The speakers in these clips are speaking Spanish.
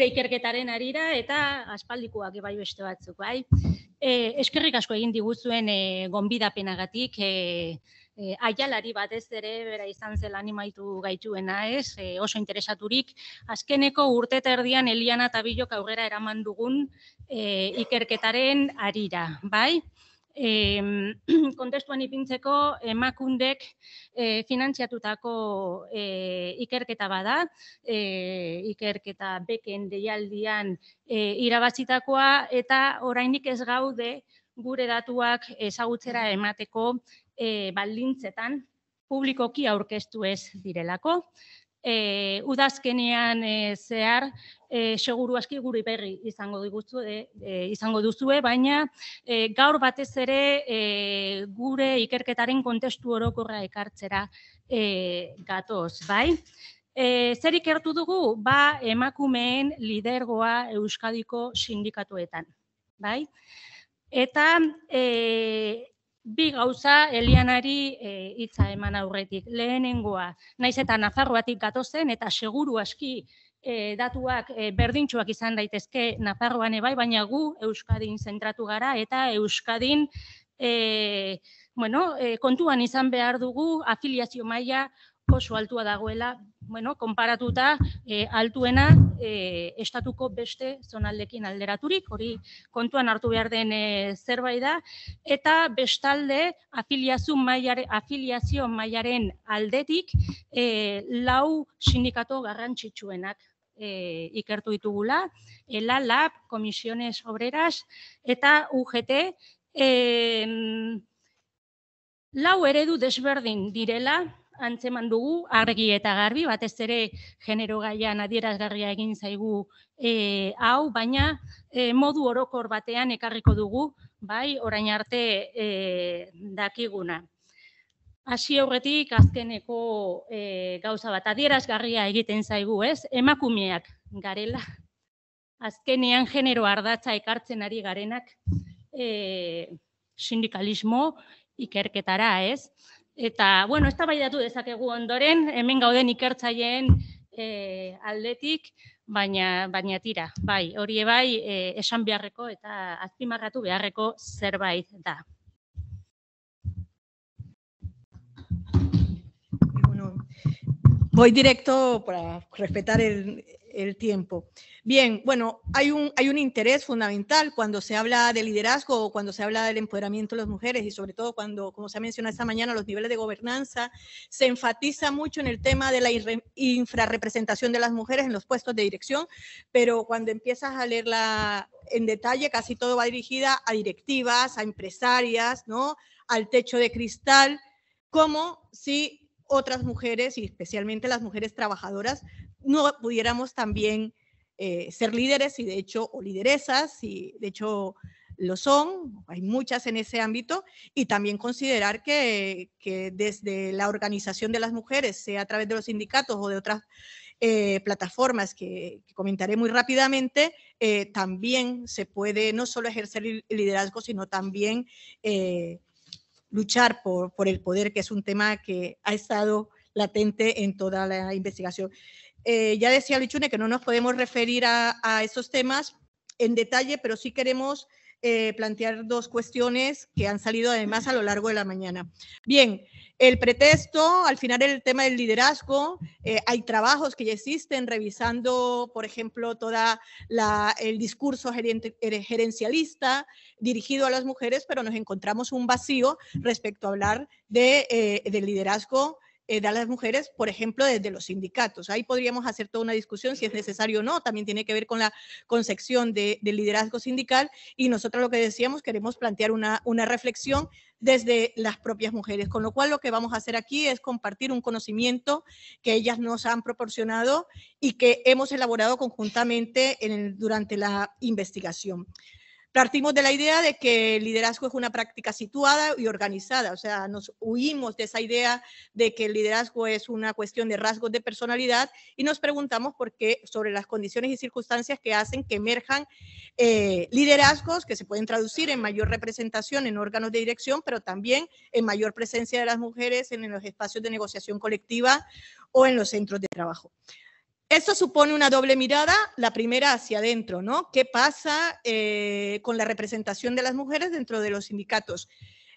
gure ikerketaren arira eta aspaldikoak bai beste batzuk, bai. E, eskerrik asko egin diguzuen e, gonbidapenagatik, e, e, aialari batez ere, bera izan zela animaitu gaituena ez, e, oso interesaturik, azkeneko urte eta erdian Eliana Tabillok aurrera eraman dugun e, ikerketaren arira, bai. kontestuan ipintzeko emakundek eh, finantziatutako eh, ikerketa bada, eh, ikerketa beken deialdian irabazitakoa eta orainik ez gaude gure datuak ezagutzera emateko baldintzetan publikoki aurkeztu ez direlako e, udazkenean e, zehar e, seguru aski guri berri izango e, izango duzue, baina e, gaur batez ere e, gure ikerketaren kontestu orokorra ekartzera e, gatoz, bai? E, zer ikertu dugu, ba emakumeen lidergoa Euskadiko sindikatuetan, bai? Eta e, bi gauza Elianari eh, hitza e, eman aurretik. Lehenengoa, naiz eta Nafarroatik gatozen eta seguru aski e, datuak e, berdintsuak izan daitezke Nafarroan ebai, baina gu Euskadin zentratu gara eta Euskadin e, bueno, kontuan izan behar dugu afiliazio maila oso altua dagoela, bueno, konparatuta e, altuena e, estatuko beste zonaldekin alderaturik, hori kontuan hartu behar den e, zerbait da, eta bestalde afiliazio mailaren, afiliazio mailaren aldetik e, lau sindikato garrantzitsuenak E, ikertu ditugula, ELA, LAB, Komisiones Obreras eta UGT. E, lau eredu desberdin direla, antzeman dugu argi eta garbi, batez ere genero gaian adierazgarria egin zaigu e, hau, baina e, modu orokor batean ekarriko dugu, bai, orain arte e, dakiguna. Hasi aurretik azkeneko e, gauza bat adierazgarria egiten zaigu, ez? Emakumeak garela azkenean genero ardatza ekartzen ari garenak e, sindikalismo ikerketara, ez? Eta, bueno, ez da dezakegu ondoren, hemen gauden ikertzaileen e, aldetik, baina, baina tira, bai, hori bai e, esan beharreko eta azpimarratu beharreko zerbait da. Voy directo para respetar el, el tiempo. Bien, bueno, hay un, hay un interés fundamental cuando se habla de liderazgo o cuando se habla del empoderamiento de las mujeres y sobre todo cuando, como se ha mencionado esta mañana, los niveles de gobernanza, se enfatiza mucho en el tema de la infrarrepresentación de las mujeres en los puestos de dirección, pero cuando empiezas a leerla en detalle, casi todo va dirigida a directivas, a empresarias, ¿no? Al techo de cristal, como si otras mujeres y especialmente las mujeres trabajadoras no pudiéramos también eh, ser líderes y de hecho, o lideresas, y de hecho lo son, hay muchas en ese ámbito, y también considerar que, desde la organización de las mujeres, sea a través de los sindicatos o de otras eh, plataformas que, comentaré muy rápidamente, eh, también se puede no solo ejercer el liderazgo, sino también luchar por, por, el poder, que es un tema que ha estado latente en toda la investigación. Eh, ya decía Luchune que no nos podemos referir a, esos temas en detalle, pero sí queremos eh, plantear dos cuestiones que han salido además a lo largo de la mañana. Bien, el pretexto, al final el tema del liderazgo, eh, hay trabajos que ya existen revisando, por ejemplo, toda el discurso gerencialista dirigido a las mujeres, pero nos encontramos un vacío respecto a hablar de, del liderazgo eh, da las mujeres, por ejemplo, desde los sindicatos. Ahí podríamos hacer toda una discusión si es necesario o no. También tiene que ver con la concepción del liderazgo sindical y nosotros lo que decíamos, queremos plantear una, reflexión desde las propias mujeres. Con lo cual lo que vamos a hacer aquí es compartir un conocimiento que ellas nos han proporcionado y que hemos elaborado conjuntamente durante la investigación. Partimos de la idea de que el liderazgo es una práctica situada y organizada, o sea, nos huimos de esa idea de que el liderazgo es una cuestión de rasgos de personalidad y nos preguntamos por qué sobre las condiciones y circunstancias que hacen que emerjan eh, liderazgos que se pueden traducir en mayor representación en órganos de dirección, pero también en mayor presencia de las mujeres en los espacios de negociación colectiva o en los centros de trabajo. Esto supone una doble mirada, la primera hacia adentro, ¿no? ¿Qué pasa eh, con la representación de las mujeres dentro de los sindicatos?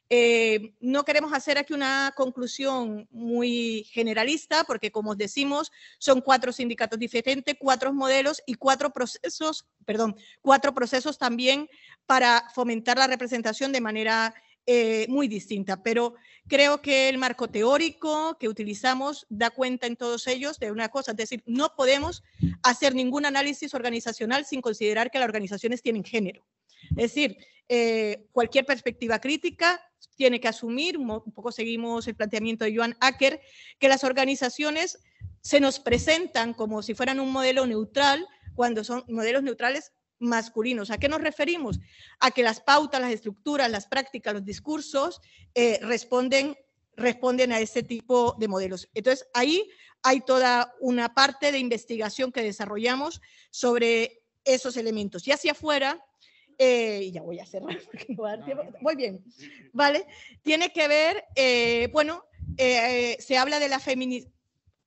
Eh, no queremos hacer aquí una conclusión muy generalista, porque como decimos, son cuatro sindicatos diferentes, cuatro modelos y cuatro procesos, perdón, cuatro procesos también para fomentar la representación de manera eh, muy distinta, pero creo que el marco teórico que utilizamos da cuenta en todos ellos de una cosa, es decir, no podemos hacer ningún análisis organizacional sin considerar que las organizaciones tienen género. Es decir, eh, cualquier perspectiva crítica tiene que asumir, un poco seguimos el planteamiento de Joan Acker, que las organizaciones se nos presentan como si fueran un modelo neutral, cuando son modelos neutrales masculinos. ¿A qué nos referimos? A que las pautas, las estructuras, las prácticas, los discursos eh, responden, responden a este tipo de modelos. Entonces, ahí hay toda una parte de investigación que desarrollamos sobre esos elementos. Y hacia afuera, eh, y ya voy a cerrar porque Muy bien, ¿vale? Tiene que ver, eh, bueno, se habla de la feminización.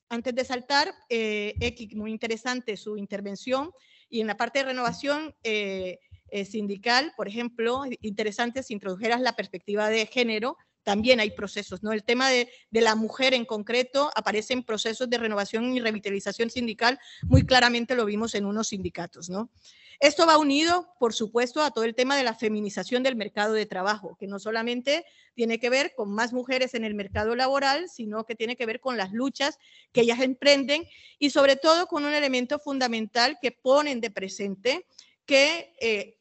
Antes de saltar, X muy interesante su intervención y en la parte de renovación eh, eh, sindical, por ejemplo, interesante si introdujeras la perspectiva de género también hay procesos, ¿no? El tema de, la mujer en concreto aparece en procesos de renovación y revitalización sindical, muy claramente lo vimos en unos sindicatos, ¿no? Esto va unido, por supuesto, a todo el tema de la feminización del mercado de trabajo, que no solamente tiene que ver con más mujeres en el mercado laboral, sino que tiene que ver con las luchas que ellas emprenden y sobre todo con un elemento fundamental que ponen de presente que eh,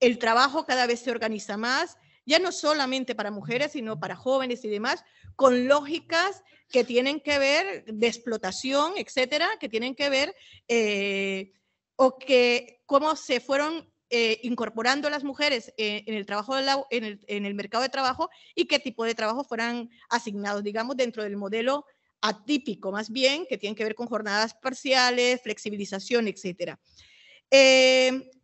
el trabajo cada vez se organiza más, ya no solamente para mujeres, sino para jóvenes y demás, con lógicas que tienen que ver de explotación, etcétera, que tienen que ver eh, o que cómo se fueron eh, incorporando las mujeres eh, en, el trabajo en, el, mercado de trabajo y qué tipo de trabajo fueran asignados, digamos, dentro del modelo atípico, más bien, que tienen que ver con jornadas parciales, flexibilización, etcétera.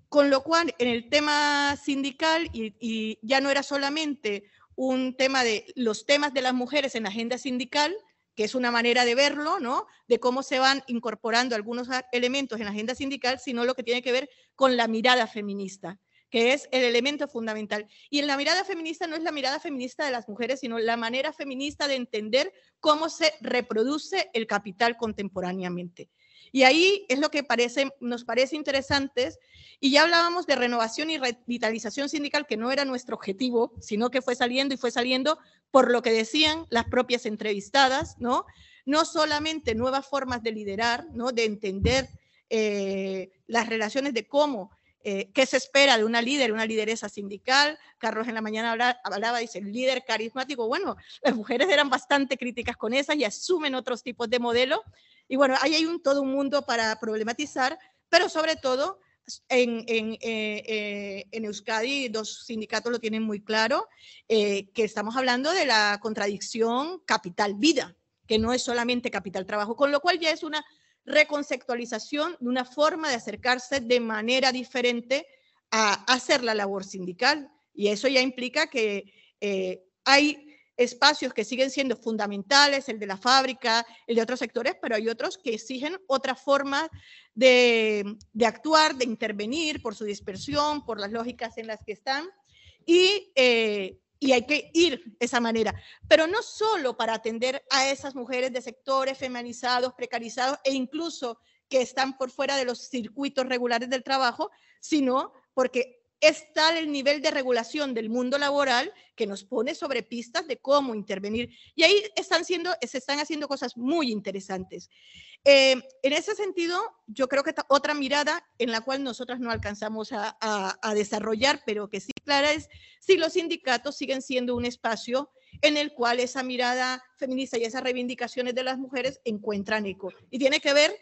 Con lo cual, en el tema sindical, y, ya no era solamente un tema de los temas de las mujeres en la agenda sindical, que es una manera de verlo, ¿no? De cómo se van incorporando algunos elementos en la agenda sindical, sino lo que tiene que ver con la mirada feminista, que es el elemento fundamental. Y en la mirada feminista no es la mirada feminista de las mujeres, sino la manera feminista de entender cómo se reproduce el capital contemporáneamente. Y ahí es lo que parece, nos parece interesante. Y ya hablábamos de renovación y revitalización sindical, que no era nuestro objetivo, sino que fue saliendo y fue saliendo por lo que decían las propias entrevistadas, ¿no? No solamente nuevas formas de liderar, ¿no? De entender eh, las relaciones de cómo eh, qué se espera de una líder, una lideresa sindical. Carlos en la mañana hablaba, hablaba, dice, líder carismático. Bueno, las mujeres eran bastante críticas con esas y asumen otros tipos de modelo, y bueno, ahí hay un, todo un mundo para problematizar, pero sobre todo en, eh, eh, Euskadi dos sindicatos lo tienen muy claro, eh, que estamos hablando de la contradicción capital-vida, que no es solamente capital-trabajo, con lo cual ya es una reconceptualización de una forma de acercarse de manera diferente a hacer la labor sindical. Y eso ya implica que hay espacios que siguen siendo fundamentales, el de la fábrica, el de otros sectores, pero hay otros que exigen otra forma de, actuar, de intervenir por su dispersión, por las lógicas en las que están. Y, eh, y hay que ir esa manera, pero no solo para atender a esas mujeres de sectores feminizados, precarizados e incluso que están por fuera de los circuitos regulares del trabajo, sino porque es tal el nivel de regulación del mundo laboral que nos pone sobre pistas de cómo intervenir. Y ahí están siendo, se están haciendo cosas muy interesantes. Eh, en ese sentido, yo creo que otra mirada en la cual nosotras no alcanzamos a desarrollar, pero que sí clara es si los sindicatos siguen siendo un espacio en el cual esa mirada feminista y esas reivindicaciones de las mujeres encuentran eco. Y tiene que ver,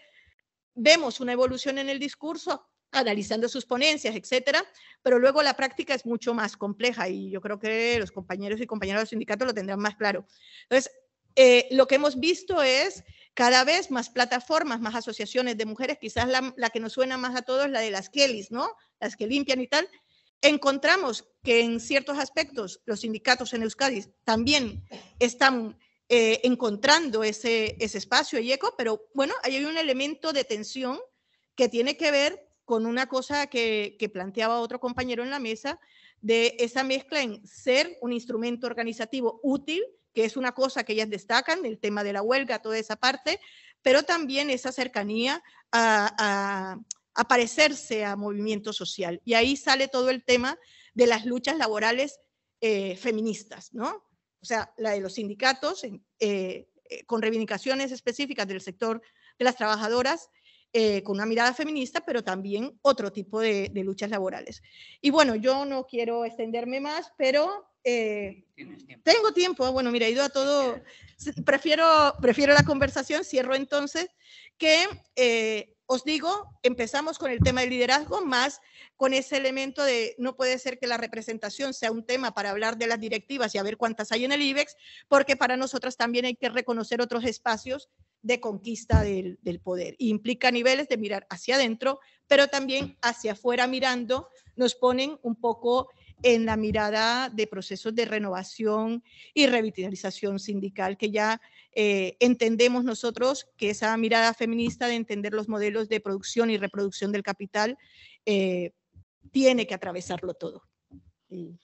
vemos una evolución en el discurso, analizando sus ponencias, etcétera, pero luego la práctica es mucho más compleja y yo creo que los compañeros y compañeras del sindicato lo tendrán más claro. Entonces, eh, lo que hemos visto es cada vez más plataformas, más asociaciones de mujeres, quizás la, que nos suena más a todos es la de las Kellys, ¿no? Las que limpian y tal. Encontramos que en ciertos aspectos los sindicatos en Euskadi también están eh, encontrando ese, ese espacio y eco, pero bueno, ahí hay un elemento de tensión que tiene que ver con una cosa que, planteaba otro compañero en la mesa, de esa mezcla en ser un instrumento organizativo útil, que es una cosa que ellas destacan, el tema de la huelga, toda esa parte, pero también esa cercanía a, a, a parecerse a movimiento social. Y ahí sale todo el tema de las luchas laborales eh, feministas, ¿no? O sea, la de los sindicatos eh, eh, con reivindicaciones específicas del sector de las trabajadoras eh, con una mirada feminista, pero también otro tipo de, luchas laborales. Y bueno, yo no quiero extenderme más, pero eh, tengo tiempo. Bueno, mira, he ido a todo. Prefiero, prefiero la conversación. Cierro entonces que eh, os digo, empezamos con el tema del liderazgo, más con ese elemento de no puede ser que la representación sea un tema para hablar de las directivas y a ver cuántas hay en el IBEX, porque para nosotras también hay que reconocer otros espacios de conquista del, poder. implica niveles de mirar hacia adentro, pero también hacia afuera mirando, nos ponen un poco en la mirada de procesos de renovación y revitalización sindical, que ya eh, entendemos nosotros que esa mirada feminista de entender los modelos de producción y reproducción del capital eh, tiene que atravesarlo todo. Y